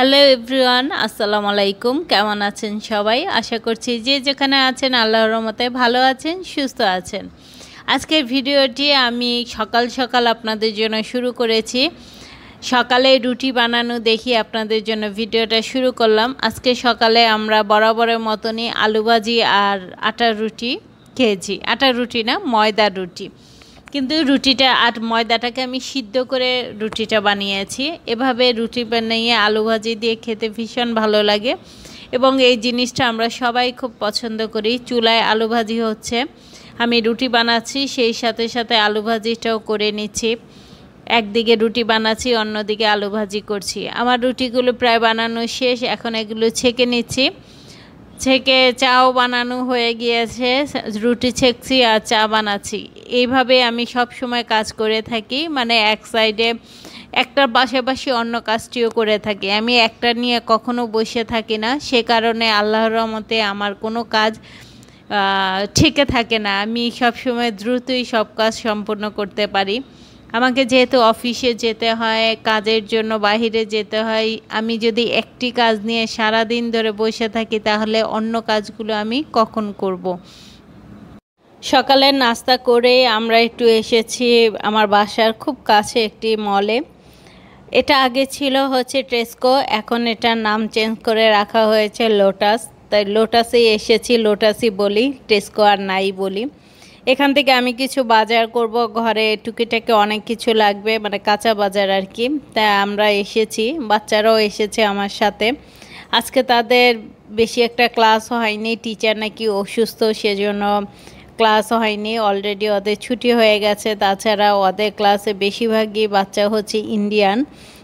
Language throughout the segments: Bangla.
হ্যালো এভরিওয়ান আসসালামু আলাইকুম কেমন আছেন সবাই আশা করছি যে যেখানে আছেন আল্লাহর রহমতে ভালো আছেন সুস্থ আছেন আজকের ভিডিওটি আমি সকাল সকাল আপনাদের জন্য শুরু করেছি সকালে রুটি বানানো দেখি আপনাদের জন্য ভিডিওটা শুরু করলাম আজকে সকালে আমরা বরাবরের মতনই আলু ভাজি আর আটার রুটি খেয়েছি আটার রুটি না ময়দা রুটি কিন্তু রুটিটা আর ময়দাটাকে আমি সিদ্ধ করে রুটিটা বানিয়েছি এভাবে রুটি বানিয়ে আলু ভাজি দিয়ে খেতে ভীষণ ভালো লাগে এবং এই জিনিসটা আমরা সবাই খুব পছন্দ করি চুলায় আলু ভাজি হচ্ছে আমি রুটি বানাচ্ছি সেই সাথে সাথে আলু ভাজিটাও করে নিচ্ছি একদিকে রুটি বানাচ্ছি অন্যদিকে আলু ভাজি করছি আমার রুটিগুলো প্রায় বানানো শেষ এখন এগুলো ছেঁকে নিচ্ছি ছেঁকে চাও বানানো হয়ে গিয়েছে রুটি ছেঁকছি আর চা বানাচ্ছি এইভাবে আমি সব সময় কাজ করে থাকি মানে এক সাইডে একটার পাশাপাশি অন্য কাজটিও করে থাকি আমি একটা নিয়ে কখনো বসে থাকি না সে কারণে আল্লাহর রহমতে আমার কোনো কাজ ঠিকে থাকে না আমি সবসময় দ্রুতই সব কাজ সম্পূর্ণ করতে পারি আমাকে যেহেতু অফিসে যেতে হয় কাজের জন্য বাহিরে যেতে হয় আমি যদি একটি কাজ নিয়ে সারা দিন ধরে বসে থাকি তাহলে অন্য কাজগুলো আমি কখন করব। সকালে নাস্তা করে আমরা একটু এসেছি আমার বাসার খুব কাছে একটি মলে এটা আগে ছিল হচ্ছে ট্রেসকো এখন এটার নাম চেঞ্জ করে রাখা হয়েছে লোটাস তাই লোটাসেই এসেছি লোটাসই বলি ট্রেসকো আর নাই বলি এখান থেকে আমি কিছু বাজার করব ঘরে টুকিটাকে অনেক কিছু লাগবে মানে কাঁচা বাজার আর কি তাই আমরা এসেছি বাচ্চারাও এসেছে আমার সাথে আজকে তাদের বেশি একটা ক্লাস হয়নি টিচার নাকি অসুস্থ সেজন্য ক্লাস হয়নি অলরেডি ওদের ছুটি হয়ে গেছে তাছাড়া ওদের ক্লাসে বেশিরভাগই বাচ্চা হচ্ছে ইন্ডিয়ান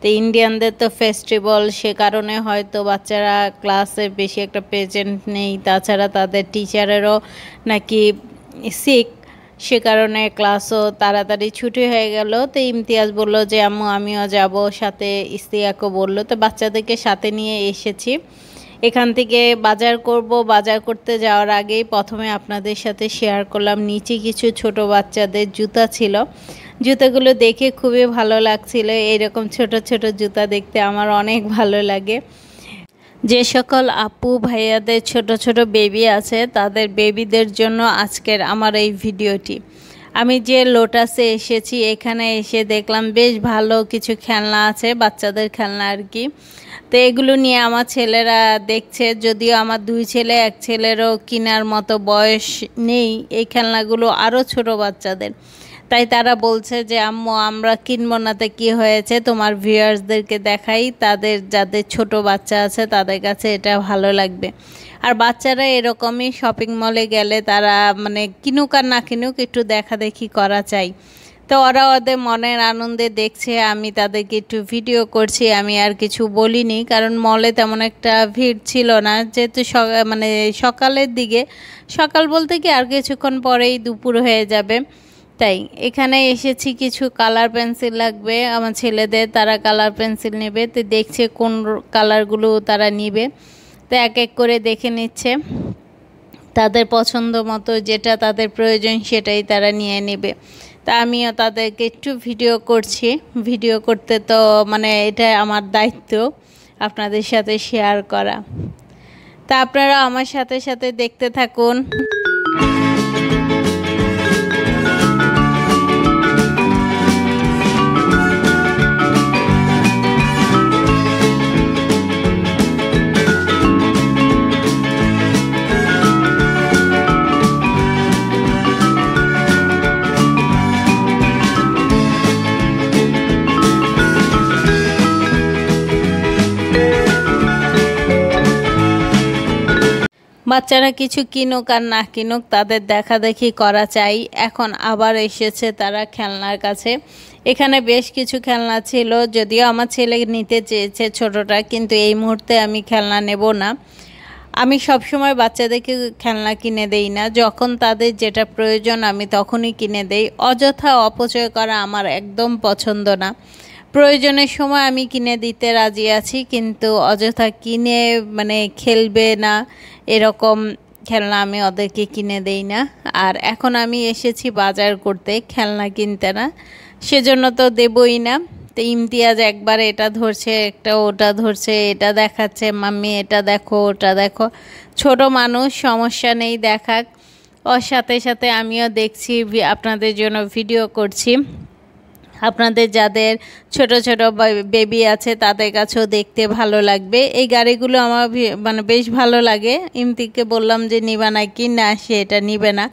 তো ইন্ডিয়ানদের তো ফেস্টিভ্যাল সে কারণে হয়তো বাচ্চারা ক্লাসে বেশি একটা প্রেজেন্ট নেই তাছাড়া তাদের টিচারেরও নাকি সিক সে কারণে ক্লাসও তাড়াতাড়ি ছুটি হয়ে গেল তো ইমতিয়াজ বলল যে আম্মু আমিও যাব সাথে ইস্তিয়াকও বলল তো বাচ্চাদেরকে সাথে নিয়ে এসেছি এখান থেকে বাজার করব বাজার করতে যাওয়ার আগেই প্রথমে আপনাদের সাথে শেয়ার করলাম নিচে কিছু ছোট বাচ্চাদের জুতা ছিল জুতাগুলো দেখে খুবই ভালো লাগছিল এরকম ছোট ছোট জুতা দেখতে আমার অনেক ভালো লাগে যে সকল আপু ভাইয়াদের ছোট ছোট বেবি আছে তাদের বেবিদের জন্য আজকের আমার এই ভিডিওটি আমি যে লোটাসে এসেছি এখানে এসে দেখলাম বেশ ভালো কিছু খেলনা আছে বাচ্চাদের খেলনা আর কি তো এগুলো নিয়ে আমার ছেলেরা দেখছে যদিও আমার দুই ছেলে এক ছেলেরও কেনার মতো বয়স নেই এই খেলনাগুলো আরও ছোট বাচ্চাদের তাই তারা বলছে যে আম্মু আমরা কিনবো নাতে কী হয়েছে তোমার ভিউয়ার্সদেরকে দেখাই তাদের যাদের ছোট বাচ্চা আছে তাদের কাছে এটা ভালো লাগবে আর বাচ্চারা এরকমই শপিং মলে গেলে তারা মানে কিনুক আর না কিনুক একটু দেখাদেখি করা চাই তো ওরা ওদের মনের আনন্দে দেখছে আমি তাদেরকে একটু ভিডিও করছি আমি আর কিছু বলিনি কারণ মলে তেমন একটা ভিড় ছিল না যেহেতু মানে সকালের দিকে সকাল বলতে কি আর কিছুক্ষণ পরেই দুপুর হয়ে যাবে তাই এখানে এসেছি কিছু কালার পেন্সিল লাগবে আমার ছেলেদের তারা কালার পেন্সিল নেবে তো দেখছে কোন কালারগুলো তারা নিবে তো এক এক করে দেখে নিচ্ছে তাদের পছন্দ মতো যেটা তাদের প্রয়োজন সেটাই তারা নিয়ে নেবে তা আমিও তাদেরকে একটু ভিডিও করছি ভিডিও করতে তো মানে এটা আমার দায়িত্ব আপনাদের সাথে শেয়ার করা তা আপনারা আমার সাথে সাথে দেখতে থাকুন বাচ্চারা কিছু কিনুক আর না কিনুক তাদের দেখা দেখি করা চাই এখন আবার এসেছে তারা খেলনার কাছে এখানে বেশ কিছু খেলনা ছিল যদিও আমার ছেলে নিতে চেয়েছে ছোটটা কিন্তু এই মুহূর্তে আমি খেলনা নেব না আমি সবসময় বাচ্চাদেরকে খেলনা কিনে দেই না যখন তাদের যেটা প্রয়োজন আমি তখনই কিনে দেই অযথা অপচয় করা আমার একদম পছন্দ না প্রয়োজনের সময় আমি কিনে দিতে রাজি আছি কিন্তু অযথা কিনে মানে খেলবে না এরকম খেলনা আমি ওদেরকে কিনে দেই না আর এখন আমি এসেছি বাজার করতে খেলনা কিনতে না সেজন্য তো দেবই না তো ইমতিয়াজ একবার এটা ধরছে একটা ওটা ধরছে এটা দেখাচ্ছে মাম্মি এটা দেখো ওটা দেখো ছোট মানুষ সমস্যা নেই দেখাক ওর সাথে সাথে আমিও দেখছি আপনাদের জন্য ভিডিও করছি আপনাদের যাদের ছোট ছোট বেবি আছে তাদের কাছেও দেখতে ভালো লাগবে এই গাড়িগুলো আমার মানে বেশ ভালো লাগে ইমতিককে বললাম যে নিবা না কি না সে এটা নিবে না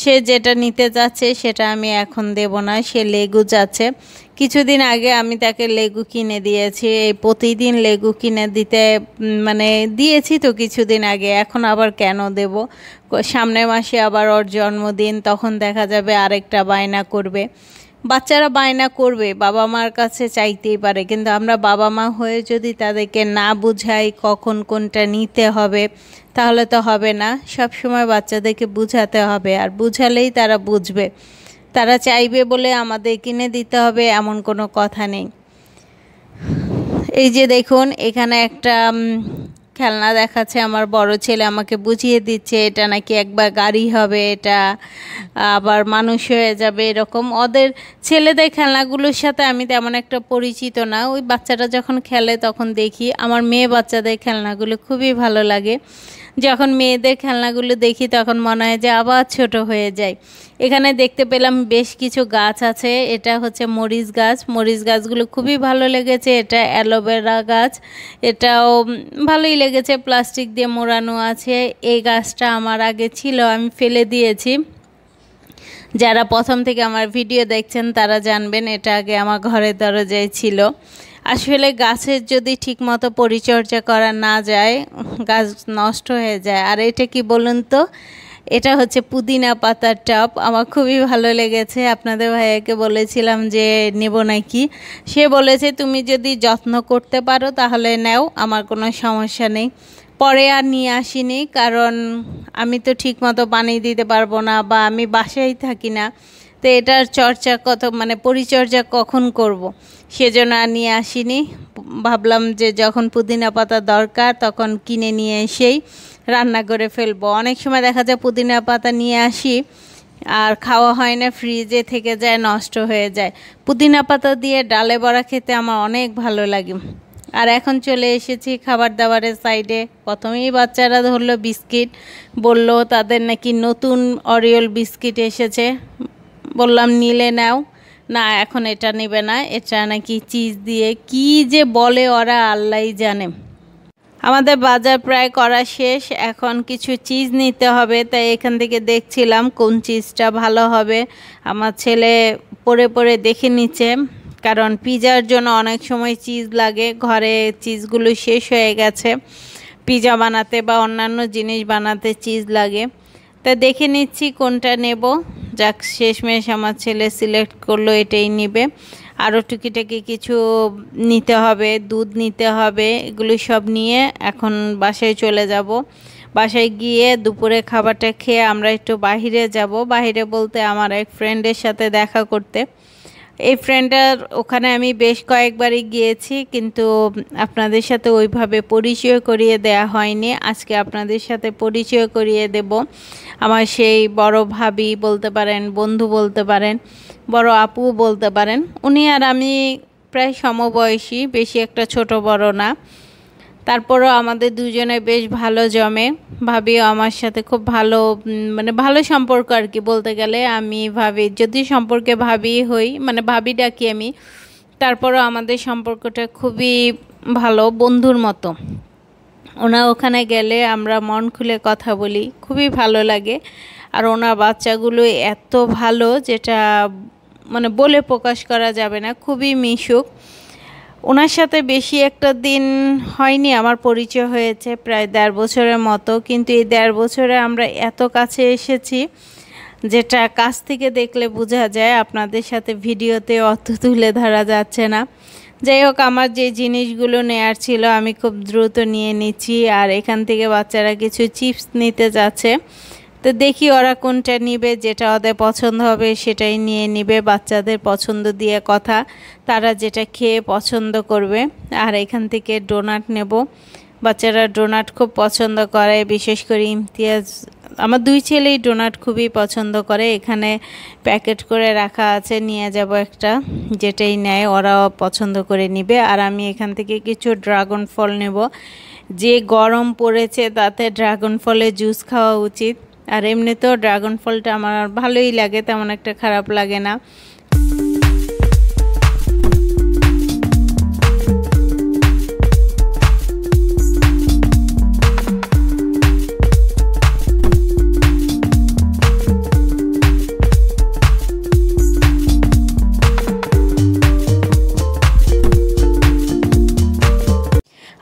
সে যেটা নিতে চাচ্ছে সেটা আমি এখন দেব না সে লেগু যাচ্ছে কিছুদিন আগে আমি তাকে লেগু কিনে দিয়েছি এই প্রতিদিন লেগু কিনে দিতে মানে দিয়েছি তো কিছুদিন আগে এখন আবার কেন দেব সামনের মাসে আবার ওর জন্মদিন তখন দেখা যাবে আরেকটা বায়না করবে বাচ্চারা বায়না করবে বাবা মার কাছে চাইতেই পারে কিন্তু আমরা বাবা মা হয়ে যদি তাদেরকে না বুঝাই কখন কোনটা নিতে হবে তাহলে তো হবে না সব সময় বাচ্চাদেরকে বুঝাতে হবে আর বুঝালেই তারা বুঝবে তারা চাইবে বলে আমাদের কিনে দিতে হবে এমন কোনো কথা নেই এই যে দেখুন এখানে একটা খেলনা দেখাচ্ছে আমার বড় ছেলে আমাকে বুঝিয়ে দিচ্ছে এটা নাকি একবার গাড়ি হবে এটা আবার মানুষ হয়ে যাবে এরকম ওদের ছেলেদের খেলনাগুলোর সাথে আমি তেমন একটা পরিচিত না ওই বাচ্চাটা যখন খেলে তখন দেখি আমার মেয়ে বাচ্চাদের খেলনাগুলো খুবই ভালো লাগে যখন মেয়েদের খেলনাগুলো দেখি তখন মনে হয় যে আবার ছোট হয়ে যায় এখানে দেখতে পেলাম বেশ কিছু গাছ আছে এটা হচ্ছে মরিচ গাছ মরিচ গাছগুলো খুবই ভালো লেগেছে এটা অ্যালোভেরা গাছ এটাও ভালোই লেগেছে প্লাস্টিক দিয়ে মোড়ানো আছে এই গাছটা আমার আগে ছিল আমি ফেলে দিয়েছি যারা প্রথম থেকে আমার ভিডিও দেখছেন তারা জানবেন এটা আগে আমার ঘরের দরজায় ছিল আসলে গাছের যদি ঠিকমতো পরিচর্যা করা না যায় গাছ নষ্ট হয়ে যায় আর এটা কি বলুন তো এটা হচ্ছে পুদিনা পাতার টপ আমার খুবই ভালো লেগেছে আপনাদের ভাইয়াকে বলেছিলাম যে নেব নাকি সে বলেছে তুমি যদি যত্ন করতে পারো তাহলে নেও আমার কোনো সমস্যা নেই পরে আর নিয়ে আসিনি কারণ আমি তো ঠিকমতো পানি দিতে পারবো না বা আমি বাসায় থাকি না তো এটার চর্চা কত মানে পরিচর্যা কখন করব। সেজন্য আর নিয়ে আসিনি ভাবলাম যে যখন পুদিনা পাতা দরকার তখন কিনে নিয়ে এসেই রান্না করে ফেলবো অনেক সময় দেখা যায় পুদিনা পাতা নিয়ে আসি আর খাওয়া হয় না ফ্রিজে থেকে যায় নষ্ট হয়ে যায় পুদিনা পাতা দিয়ে ডালে বড়া খেতে আমার অনেক ভালো লাগে আর এখন চলে এসেছি খাবার দাবারের সাইডে প্রথমেই বাচ্চারা ধরলো বিস্কিট বললো তাদের নাকি নতুন অরিয়ল বিস্কিট এসেছে বললাম নিলে নাও না এখন এটা নেবে না এটা নাকি চিজ দিয়ে কি যে বলে ওরা আল্লাহ জানে আমাদের বাজার প্রায় করা শেষ এখন কিছু চিজ নিতে হবে তাই এখান থেকে দেখছিলাম কোন চিজটা ভালো হবে আমার ছেলে পরে পরে দেখে নিচ্ছে কারণ পিজার জন্য অনেক সময় চিজ লাগে ঘরে চিজগুলো শেষ হয়ে গেছে পিজা বানাতে বা অন্যান্য জিনিস বানাতে চিজ লাগে তা দেখে নিচ্ছি কোনটা নেব যাক শেষমেশ আমার ছেলে সিলেক্ট করলো এটাই নিবে আরও টুকিটাকি কিছু নিতে হবে দুধ নিতে হবে এগুলি সব নিয়ে এখন বাসায় চলে যাব বাসায় গিয়ে দুপুরে খাবারটা খেয়ে আমরা একটু বাহিরে যাব বাহিরে বলতে আমার এক ফ্রেন্ডের সাথে দেখা করতে এই ফ্রেন্ডটার ওখানে আমি বেশ কয়েকবারই গিয়েছি কিন্তু আপনাদের সাথে ওইভাবে পরিচয় করিয়ে দেয়া হয়নি আজকে আপনাদের সাথে পরিচয় করিয়ে দেব আমার সেই বড় ভাবি বলতে পারেন বন্ধু বলতে পারেন বড় আপু বলতে পারেন উনি আর আমি প্রায় সমবয়সী বেশি একটা ছোট বড় না তারপরও আমাদের দুজনে বেশ ভালো জমে ভাবিও আমার সাথে খুব ভালো মানে ভালো সম্পর্ক আর কি বলতে গেলে আমি ভাবি যদি সম্পর্কে ভাবি হই মানে ভাবি ডাকি আমি তারপরও আমাদের সম্পর্কটা খুবই ভালো বন্ধুর মতো ওনা ওখানে গেলে আমরা মন খুলে কথা বলি খুবই ভালো লাগে আর ওনার বাচ্চাগুলো এত ভালো যেটা মানে বলে প্রকাশ করা যাবে না খুবই মিশুক ওনার সাথে বেশি একটা দিন হয়নি আমার পরিচয় হয়েছে প্রায় দেড় বছরের মতো কিন্তু এই দেড় বছরে আমরা এত কাছে এসেছি যেটা কাছ থেকে দেখলে বোঝা যায় আপনাদের সাথে ভিডিওতে অত তুলে ধরা যাচ্ছে না যাই হোক আমার যে জিনিসগুলো নেয়ার ছিল আমি খুব দ্রুত নিয়ে নিচ্ছি আর এখান থেকে বাচ্চারা কিছু চিপস নিতে যাচ্ছে তো দেখি ওরা কোনটা নিবে যেটা ওদের পছন্দ হবে সেটাই নিয়ে নিবে বাচ্চাদের পছন্দ দিয়ে কথা তারা যেটা খেয়ে পছন্দ করবে আর এখান থেকে ডোনাট নেব বাচ্চারা ডোনাট খুব পছন্দ করে বিশেষ করে ইমতিয়াজ আমার দুই ছেলেই ডোনাট খুবই পছন্দ করে এখানে প্যাকেট করে রাখা আছে নিয়ে যাব একটা যেটাই নেয় ওরাও পছন্দ করে নিবে আর আমি এখান থেকে কিছু ড্রাগন ফল নেব যে গরম পড়েছে তাতে ড্রাগন ফলের জুস খাওয়া উচিত আর এমনিতেও ড্রাগন ফলটা আমার ভালোই লাগে তেমন একটা খারাপ লাগে না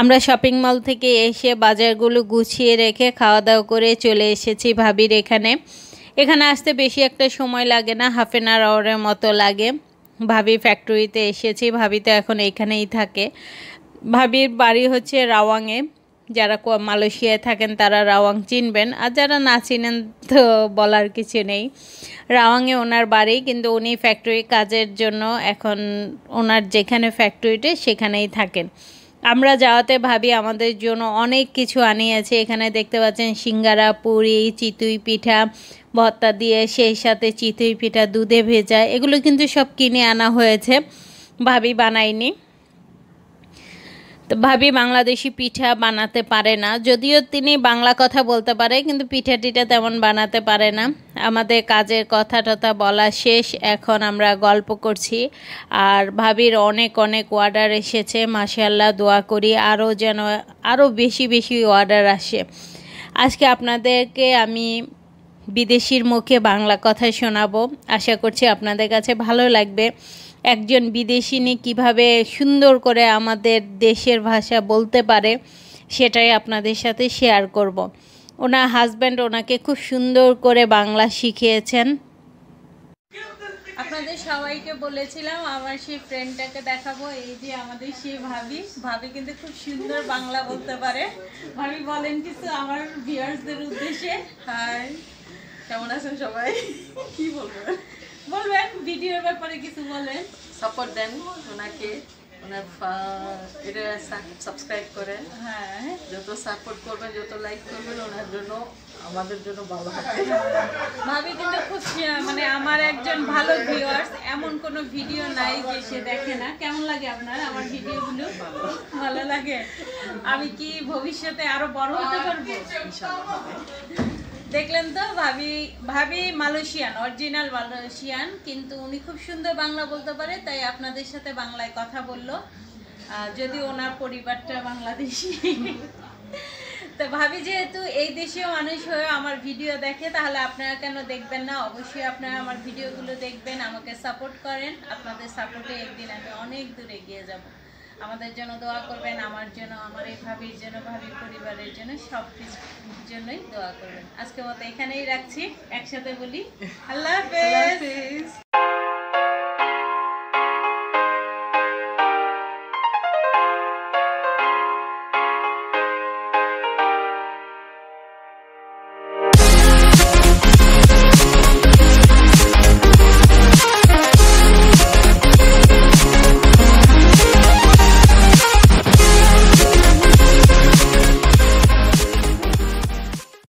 আমরা শপিং মল থেকে এসে বাজারগুলো গুছিয়ে রেখে খাওয়া দাওয়া করে চলে এসেছি ভাবির এখানে এখানে আসতে বেশি একটা সময় লাগে না হাফ এন আওয়ারের মতো লাগে ভাবি ফ্যাক্টরিতে এসেছি ভাবি তো এখন এখানেই থাকে ভাবির বাড়ি হচ্ছে রাওয়াংয়ে যারা মালয়েশিয়ায় থাকেন তারা রাওয়াং চিনবেন আর যারা না চিনেন তো বলার কিছু নেই রাওয়াংয়ে ওনার বাড়ি কিন্তু উনি ফ্যাক্টরি কাজের জন্য এখন ওনার যেখানে ফ্যাক্টরিতে সেখানেই থাকেন আমরা যাওয়াতে ভাবি আমাদের জন্য অনেক কিছু আনিয়েছে এখানে দেখতে পাচ্ছেন সিঙ্গারা পুরি চিতুই পিঠা ভর্তা দিয়ে সেই সাথে চিতুই পিঠা দুধে ভেজা এগুলো কিন্তু সব কিনে আনা হয়েছে ভাবি বানাইনি ভাবি বাংলাদেশি পিঠা বানাতে পারে না যদিও তিনি বাংলা কথা বলতে পারে কিন্তু পিঠা টিঠা তেমন বানাতে পারে না আমাদের কাজের কথা টথা বলা শেষ এখন আমরা গল্প করছি আর ভাবির অনেক অনেক অর্ডার এসেছে মাসাল্লাহ দোয়া করি আরও যেন আরও বেশি বেশি অর্ডার আসে আজকে আপনাদেরকে আমি বিদেশির মুখে বাংলা কথা শোনাবো আশা করছি আপনাদের কাছে ভালো লাগবে একজন বিদেশিনী কিভাবে সুন্দর করে আমাদের দেশের ভাষা বলতে পারে সেটাই আপনাদের সাথে শেয়ার করব। ওনার হাজব্যান্ড ওনাকে খুব সুন্দর করে বাংলা শিখিয়েছেন আপনাদের সবাইকে বলেছিলাম আমার সেই ফ্রেন্ডটাকে দেখাবো এই যে আমাদের সেই ভাবি ভাবি কিন্তু খুব সুন্দর বাংলা বলতে পারে ভাবি বলেন কিছু আমার ভিউয়ার্সদের উদ্দেশ্যে হাই কেমন আছেন সবাই কি বলবো বলবেন ভিডিওর ব্যাপারে কিছু বলেন সাপোর্ট দেন ওনাকে ওনার এটা সাবস্ক্রাইব করেন হ্যাঁ যত সাপোর্ট করবেন যত লাইক করবেন ওনার জন্য আমাদের জন্য ভালো ভাবি কিন্তু খুব মানে আমার একজন ভালো ভিউয়ার্স এমন কোনো ভিডিও নাই যে সে দেখে না কেমন লাগে আপনার আমার ভিডিওগুলো ভালো লাগে আমি কি ভবিষ্যতে আরো বড় হতে পারবো দেখলেন তো ভাবি ভাবি মালয়েশিয়ান অরিজিনাল মালয়েশিয়ান কিন্তু উনি খুব সুন্দর বাংলা বলতে পারে তাই আপনাদের সাথে বাংলায় কথা বলল যদি ওনার পরিবারটা বাংলাদেশি তো ভাবি যেহেতু এই দেশীয় মানুষ হয়ে আমার ভিডিও দেখে তাহলে আপনারা কেন দেখবেন না অবশ্যই আপনারা আমার ভিডিওগুলো দেখবেন আমাকে সাপোর্ট করেন আপনাদের সাপোর্টে একদিন আমি অনেক দূরে এগিয়ে যাবো আমাদের জন্য দোয়া করবেন আমার জন্য আমার এই ভাবির জন্য ভাবির পরিবারের জন্য সব কিছুর জন্যই দোয়া করবেন আজকে মতো এখানেই রাখছি একসাথে বলি আল্লাহ হাফেজ